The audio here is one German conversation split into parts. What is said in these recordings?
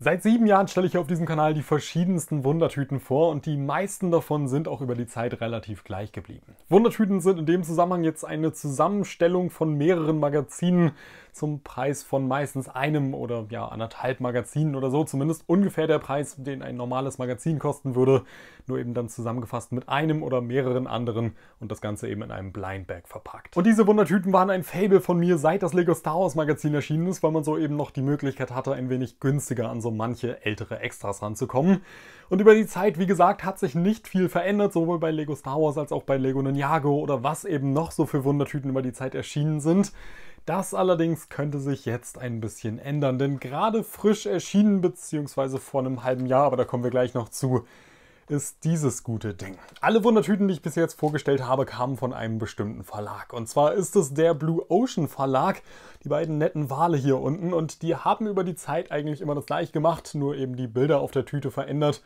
Seit sieben Jahren stelle ich auf diesem Kanal die verschiedensten Wundertüten vor und die meisten davon sind auch über die Zeit relativ gleich geblieben. Wundertüten sind in dem Zusammenhang jetzt eine Zusammenstellung von mehreren Magazinen zum Preis von meistens einem oder ja anderthalb Magazinen oder so, zumindest ungefähr der Preis, den ein normales Magazin kosten würde, nur eben dann zusammengefasst mit einem oder mehreren anderen und das Ganze eben in einem Blindbag verpackt. Und diese Wundertüten waren ein Fable von mir, seit das Lego Star Wars Magazin erschienen ist, weil man so eben noch die Möglichkeit hatte, ein wenig günstiger an so manche ältere Extras ranzukommen. Und über die Zeit, wie gesagt, hat sich nicht viel verändert, sowohl bei Lego Star Wars als auch bei Lego Ninjago oder was eben noch so für Wundertüten über die Zeit erschienen sind. Das allerdings könnte sich jetzt ein bisschen ändern, denn gerade frisch erschienen beziehungsweise vor einem halben Jahr, aber da kommen wir gleich noch zu, ist dieses gute Ding. Alle Wundertüten, die ich bis jetzt vorgestellt habe, kamen von einem bestimmten Verlag. Und zwar ist es der Blue Ocean Verlag, die beiden netten Wale hier unten. Und die haben über die Zeit eigentlich immer das gleiche gemacht, nur eben die Bilder auf der Tüte verändert.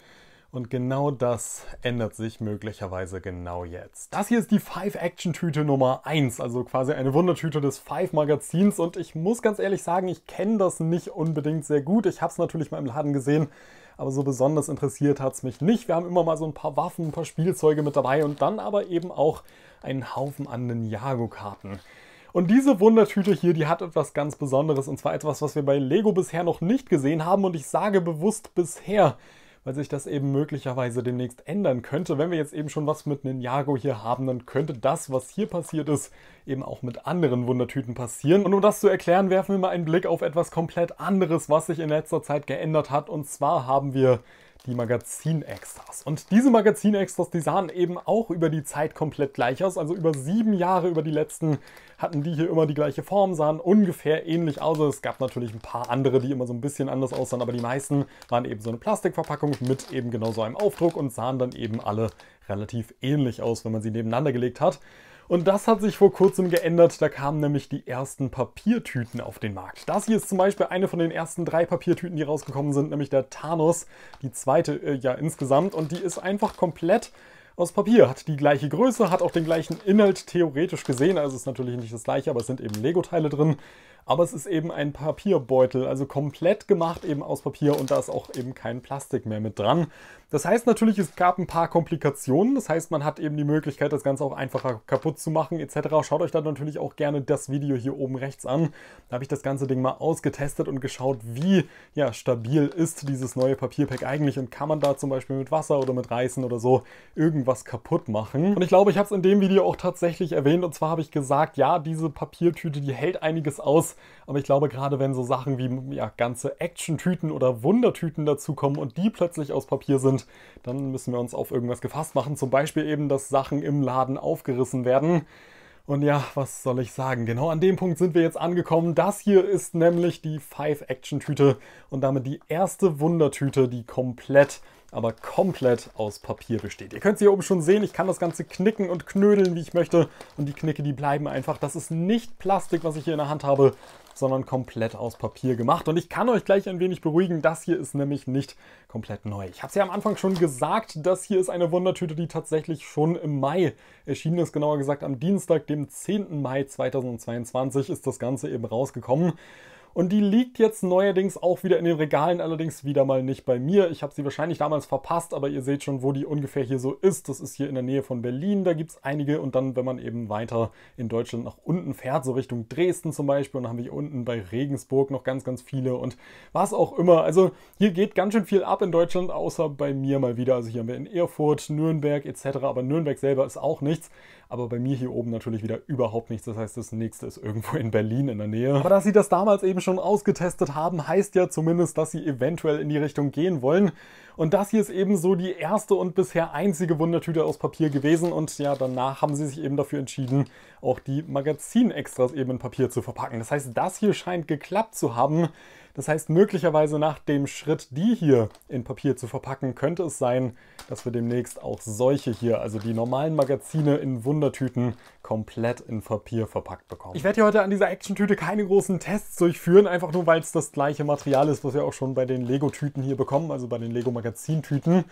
Und genau das ändert sich möglicherweise genau jetzt. Das hier ist die Five Action Tüte Nummer 1, also quasi eine Wundertüte des Five Magazins. Und ich muss ganz ehrlich sagen, ich kenne das nicht unbedingt sehr gut. Ich habe es natürlich mal im Laden gesehen aber so besonders interessiert hat es mich nicht. Wir haben immer mal so ein paar Waffen, ein paar Spielzeuge mit dabei und dann aber eben auch einen Haufen an Ninjago-Karten. Und diese Wundertüte hier, die hat etwas ganz Besonderes und zwar etwas, was wir bei Lego bisher noch nicht gesehen haben und ich sage bewusst bisher, weil sich das eben möglicherweise demnächst ändern könnte. Wenn wir jetzt eben schon was mit Ninjago hier haben, dann könnte das, was hier passiert ist, eben auch mit anderen Wundertüten passieren. Und um das zu erklären, werfen wir mal einen Blick auf etwas komplett anderes, was sich in letzter Zeit geändert hat. Und zwar haben wir die Magazin-Extras. Und diese Magazin-Extras, die sahen eben auch über die Zeit komplett gleich aus. Also über sieben Jahre, über die letzten, hatten die hier immer die gleiche Form, sahen ungefähr ähnlich aus. Es gab natürlich ein paar andere, die immer so ein bisschen anders aussahen, aber die meisten waren eben so eine Plastikverpackung mit eben genau so einem Aufdruck und sahen dann eben alle relativ ähnlich aus, wenn man sie nebeneinander gelegt hat. Und das hat sich vor kurzem geändert. Da kamen nämlich die ersten Papiertüten auf den Markt. Das hier ist zum Beispiel eine von den ersten drei Papiertüten, die rausgekommen sind, nämlich der Thanos, die zweite äh, ja insgesamt. Und die ist einfach komplett aus Papier, hat die gleiche Größe, hat auch den gleichen Inhalt theoretisch gesehen. Also ist natürlich nicht das gleiche, aber es sind eben Lego-Teile drin. Aber es ist eben ein Papierbeutel, also komplett gemacht eben aus Papier und da ist auch eben kein Plastik mehr mit dran. Das heißt natürlich, es gab ein paar Komplikationen. Das heißt, man hat eben die Möglichkeit, das Ganze auch einfacher kaputt zu machen etc. Schaut euch dann natürlich auch gerne das Video hier oben rechts an. Da habe ich das ganze Ding mal ausgetestet und geschaut, wie ja, stabil ist dieses neue Papierpack eigentlich und kann man da zum Beispiel mit Wasser oder mit Reißen oder so irgendwas kaputt machen. Und ich glaube, ich habe es in dem Video auch tatsächlich erwähnt und zwar habe ich gesagt, ja, diese Papiertüte, die hält einiges aus, aber ich glaube, gerade wenn so Sachen wie ja, ganze Action-Tüten oder Wundertüten dazukommen und die plötzlich aus Papier sind, dann müssen wir uns auf irgendwas gefasst machen. Zum Beispiel eben, dass Sachen im Laden aufgerissen werden. Und ja, was soll ich sagen? Genau an dem Punkt sind wir jetzt angekommen. Das hier ist nämlich die 5-Action-Tüte und damit die erste Wundertüte, die komplett, aber komplett aus Papier besteht. Ihr könnt es hier oben schon sehen, ich kann das Ganze knicken und knödeln, wie ich möchte. Und die Knicke, die bleiben einfach. Das ist nicht Plastik, was ich hier in der Hand habe, sondern komplett aus Papier gemacht. Und ich kann euch gleich ein wenig beruhigen, das hier ist nämlich nicht komplett neu. Ich habe es ja am Anfang schon gesagt, das hier ist eine Wundertüte, die tatsächlich schon im Mai erschienen ist. Genauer gesagt am Dienstag, dem 10. Mai 2022 ist das Ganze eben rausgekommen. Und die liegt jetzt neuerdings auch wieder in den Regalen, allerdings wieder mal nicht bei mir. Ich habe sie wahrscheinlich damals verpasst, aber ihr seht schon, wo die ungefähr hier so ist. Das ist hier in der Nähe von Berlin, da gibt es einige. Und dann, wenn man eben weiter in Deutschland nach unten fährt, so Richtung Dresden zum Beispiel, und dann haben wir hier unten bei Regensburg noch ganz, ganz viele und was auch immer. Also hier geht ganz schön viel ab in Deutschland, außer bei mir mal wieder. Also hier haben wir in Erfurt, Nürnberg etc. Aber Nürnberg selber ist auch nichts. Aber bei mir hier oben natürlich wieder überhaupt nichts. Das heißt, das nächste ist irgendwo in Berlin in der Nähe. Aber da sieht das damals eben schon ausgetestet haben, heißt ja zumindest, dass sie eventuell in die Richtung gehen wollen. Und das hier ist eben so die erste und bisher einzige Wundertüte aus Papier gewesen. Und ja, danach haben sie sich eben dafür entschieden, auch die Magazin-Extras eben in Papier zu verpacken. Das heißt, das hier scheint geklappt zu haben. Das heißt, möglicherweise nach dem Schritt, die hier in Papier zu verpacken, könnte es sein, dass wir demnächst auch solche hier, also die normalen Magazine in Wundertüten, komplett in Papier verpackt bekommen. Ich werde hier heute an dieser Action-Tüte keine großen Tests durchführen, einfach nur, weil es das gleiche Material ist, was wir auch schon bei den Lego-Tüten hier bekommen, also bei den lego magazintüten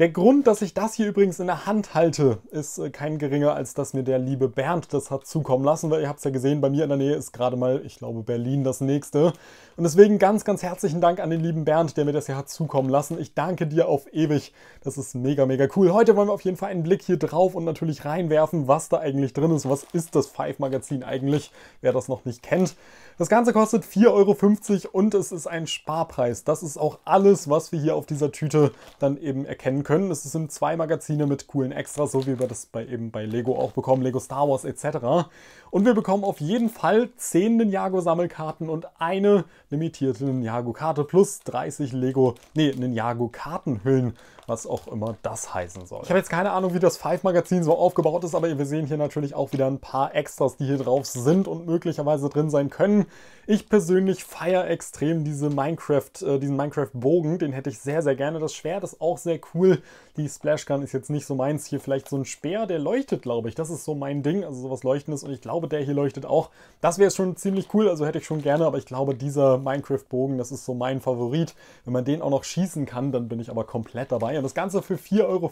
Der Grund, dass ich das hier übrigens in der Hand halte, ist äh, kein geringer, als dass mir der liebe Bernd das hat zukommen lassen, weil ihr habt es ja gesehen, bei mir in der Nähe ist gerade mal, ich glaube, Berlin das nächste. Und deswegen ganz, ganz herzlichen Dank an den lieben Bernd, der mir das hier hat zukommen lassen. Ich danke dir auf ewig. Das ist mega, mega cool. Heute wollen wir auf jeden Fall einen Blick hier drauf und natürlich reinwerfen, was da eigentlich drin ist. Was ist das Five-Magazin eigentlich, wer das noch nicht kennt. Das Ganze kostet 4,50 Euro und es ist ein Sparpreis. Das ist auch alles, was wir hier auf dieser Tüte dann eben erkennen können. Es sind zwei Magazine mit coolen Extras, so wie wir das bei, eben bei Lego auch bekommen, Lego Star Wars etc. Und wir bekommen auf jeden Fall 10 Ninjago-Sammelkarten und eine limitierte bietet eine Ninjago-Karte plus 30 Lego, nee, Ninjago-Kartenhüllen, was auch immer das heißen soll. Ich habe jetzt keine Ahnung, wie das Five-Magazin so aufgebaut ist, aber wir sehen hier natürlich auch wieder ein paar Extras, die hier drauf sind und möglicherweise drin sein können. Ich persönlich feiere extrem diese Minecraft, äh, diesen Minecraft-Bogen, den hätte ich sehr, sehr gerne. Das Schwert ist auch sehr cool. Die Splash Gun ist jetzt nicht so meins. Hier vielleicht so ein Speer, der leuchtet, glaube ich. Das ist so mein Ding, also sowas Leuchtendes und ich glaube, der hier leuchtet auch. Das wäre schon ziemlich cool, also hätte ich schon gerne, aber ich glaube, dieser Minecraft Freiwurfbogen, das ist so mein Favorit. Wenn man den auch noch schießen kann, dann bin ich aber komplett dabei. Und das Ganze für 4,50 Euro,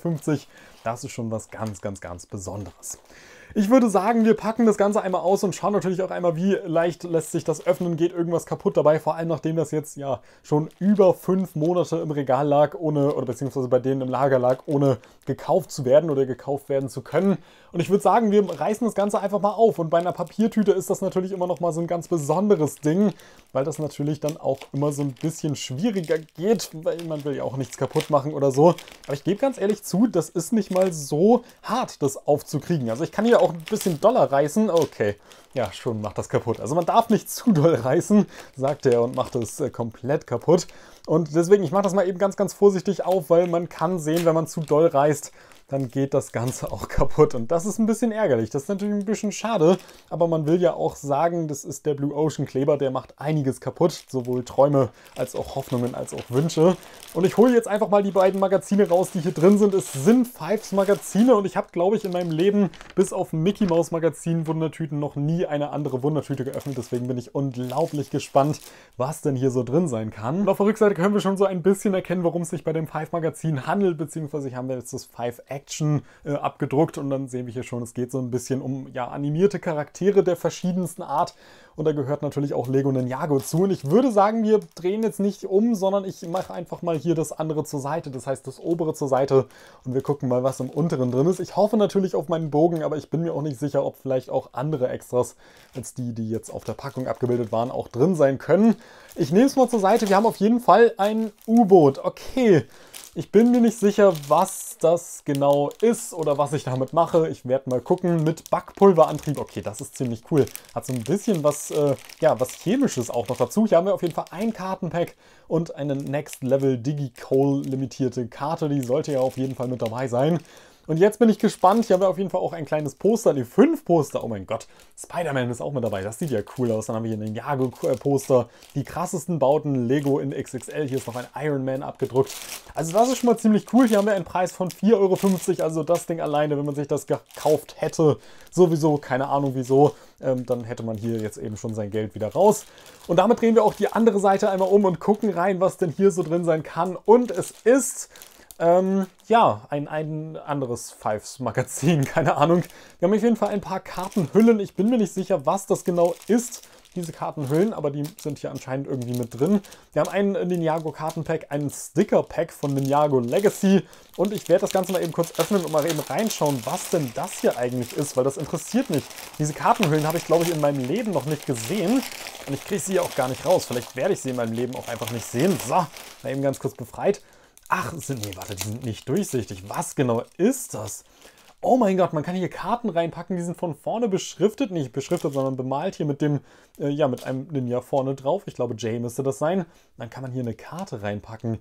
das ist schon was ganz, ganz, ganz Besonderes. Ich würde sagen, wir packen das Ganze einmal aus und schauen natürlich auch einmal, wie leicht lässt sich das öffnen, geht irgendwas kaputt dabei, vor allem nachdem das jetzt ja schon über fünf Monate im Regal lag, ohne, oder beziehungsweise bei denen im Lager lag, ohne gekauft zu werden oder gekauft werden zu können. Und ich würde sagen, wir reißen das Ganze einfach mal auf. Und bei einer Papiertüte ist das natürlich immer noch mal so ein ganz besonderes Ding, weil das natürlich dann auch immer so ein bisschen schwieriger geht, weil man will ja auch nichts kaputt machen oder so. Aber ich gebe ganz ehrlich zu, das ist nicht mal so hart, das aufzukriegen. Also ich kann hier auch ein bisschen doller reißen. Okay, ja, schon macht das kaputt. Also man darf nicht zu doll reißen, sagt er und macht es äh, komplett kaputt. Und deswegen, ich mache das mal eben ganz, ganz vorsichtig auf, weil man kann sehen, wenn man zu doll reißt, dann geht das Ganze auch kaputt. Und das ist ein bisschen ärgerlich. Das ist natürlich ein bisschen schade, aber man will ja auch sagen, das ist der Blue Ocean Kleber, der macht einiges kaputt. Sowohl Träume als auch Hoffnungen als auch Wünsche. Und ich hole jetzt einfach mal die beiden Magazine raus, die hier drin sind. Es sind Fives Magazine und ich habe, glaube ich, in meinem Leben bis auf Mickey Mouse Magazin Wundertüten noch nie eine andere Wundertüte geöffnet. Deswegen bin ich unglaublich gespannt, was denn hier so drin sein kann. Und auf der Rückseite können wir schon so ein bisschen erkennen, worum es sich bei dem Five Magazin handelt, beziehungsweise haben wir jetzt das Five X Action äh, abgedruckt und dann sehen wir hier schon, es geht so ein bisschen um ja, animierte Charaktere der verschiedensten Art und da gehört natürlich auch Lego Ninjago zu und ich würde sagen, wir drehen jetzt nicht um, sondern ich mache einfach mal hier das andere zur Seite, das heißt das obere zur Seite und wir gucken mal, was im unteren drin ist. Ich hoffe natürlich auf meinen Bogen, aber ich bin mir auch nicht sicher, ob vielleicht auch andere Extras als die, die jetzt auf der Packung abgebildet waren, auch drin sein können. Ich nehme es mal zur Seite, wir haben auf jeden Fall ein U-Boot, okay. Ich bin mir nicht sicher, was das genau ist oder was ich damit mache. Ich werde mal gucken. Mit Backpulverantrieb. Okay, das ist ziemlich cool. Hat so ein bisschen was, äh, ja, was Chemisches auch noch dazu. Hier haben wir auf jeden Fall ein Kartenpack und eine Next Level Digi-Coal limitierte Karte. Die sollte ja auf jeden Fall mit dabei sein. Und jetzt bin ich gespannt. Hier haben wir auf jeden Fall auch ein kleines Poster, die 5 Poster. Oh mein Gott, Spider-Man ist auch mit dabei. Das sieht ja cool aus. Dann haben wir hier ein Jago-Poster, die krassesten Bauten, Lego in XXL. Hier ist noch ein Iron Man abgedruckt. Also das ist schon mal ziemlich cool. Hier haben wir einen Preis von 4,50 Euro. Also das Ding alleine, wenn man sich das gekauft hätte, sowieso, keine Ahnung wieso, ähm, dann hätte man hier jetzt eben schon sein Geld wieder raus. Und damit drehen wir auch die andere Seite einmal um und gucken rein, was denn hier so drin sein kann. Und es ist ähm, ja, ein, ein anderes Fives-Magazin, keine Ahnung. Wir haben auf jeden Fall ein paar Kartenhüllen. Ich bin mir nicht sicher, was das genau ist, diese Kartenhüllen, aber die sind hier anscheinend irgendwie mit drin. Wir haben einen Ninjago-Kartenpack, einen Sticker-Pack von Ninjago Legacy und ich werde das Ganze mal eben kurz öffnen und mal eben reinschauen, was denn das hier eigentlich ist, weil das interessiert mich. Diese Kartenhüllen habe ich, glaube ich, in meinem Leben noch nicht gesehen und ich kriege sie auch gar nicht raus. Vielleicht werde ich sie in meinem Leben auch einfach nicht sehen. So, mal eben ganz kurz befreit. Ach, sind, nee, warte, die sind nicht durchsichtig. Was genau ist das? Oh mein Gott, man kann hier Karten reinpacken, die sind von vorne beschriftet, nicht beschriftet, sondern bemalt hier mit dem, äh, ja, mit einem Ninja vorne drauf. Ich glaube, Jay müsste das sein. Dann kann man hier eine Karte reinpacken.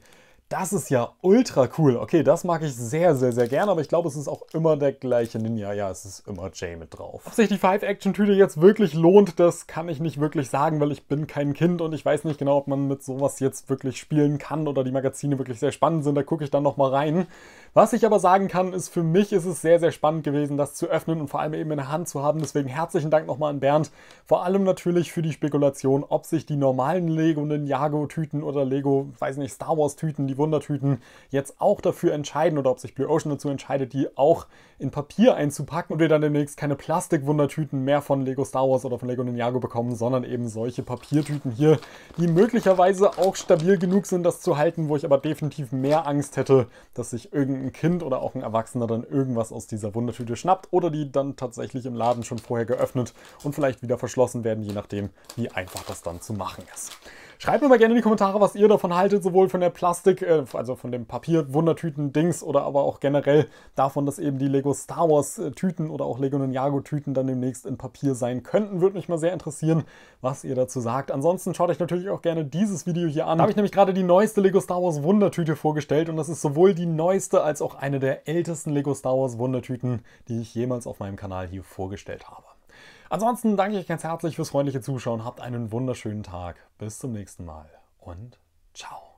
Das ist ja ultra cool. Okay, das mag ich sehr, sehr, sehr gerne, aber ich glaube, es ist auch immer der gleiche Ninja. Ja, es ist immer Jay mit drauf. Ob sich die Five-Action-Tüte jetzt wirklich lohnt, das kann ich nicht wirklich sagen, weil ich bin kein Kind und ich weiß nicht genau, ob man mit sowas jetzt wirklich spielen kann oder die Magazine wirklich sehr spannend sind. Da gucke ich dann nochmal rein. Was ich aber sagen kann, ist, für mich ist es sehr, sehr spannend gewesen, das zu öffnen und vor allem eben in der Hand zu haben. Deswegen herzlichen Dank nochmal an Bernd. Vor allem natürlich für die Spekulation, ob sich die normalen Lego Ninjago-Tüten oder Lego, weiß nicht, Star Wars-Tüten, die Wundertüten jetzt auch dafür entscheiden oder ob sich Blue Ocean dazu entscheidet, die auch in Papier einzupacken und wir dann demnächst keine Plastik-Wundertüten mehr von Lego Star Wars oder von Lego Ninjago bekommen, sondern eben solche Papiertüten hier, die möglicherweise auch stabil genug sind, das zu halten, wo ich aber definitiv mehr Angst hätte, dass sich irgendein ein Kind oder auch ein Erwachsener dann irgendwas aus dieser Wundertüte schnappt oder die dann tatsächlich im Laden schon vorher geöffnet und vielleicht wieder verschlossen werden, je nachdem, wie einfach das dann zu machen ist. Schreibt mir mal gerne in die Kommentare, was ihr davon haltet, sowohl von der Plastik, äh, also von dem Papier-Wundertüten-Dings oder aber auch generell davon, dass eben die Lego Star Wars-Tüten oder auch Lego Ninjago-Tüten dann demnächst in Papier sein könnten. Würde mich mal sehr interessieren, was ihr dazu sagt. Ansonsten schaut euch natürlich auch gerne dieses Video hier an. Da habe ich nämlich gerade die neueste Lego Star Wars Wundertüte vorgestellt und das ist sowohl die neueste als auch eine der ältesten Lego Star Wars Wundertüten, die ich jemals auf meinem Kanal hier vorgestellt habe. Ansonsten danke ich ganz herzlich fürs freundliche Zuschauen. Habt einen wunderschönen Tag. Bis zum nächsten Mal und ciao.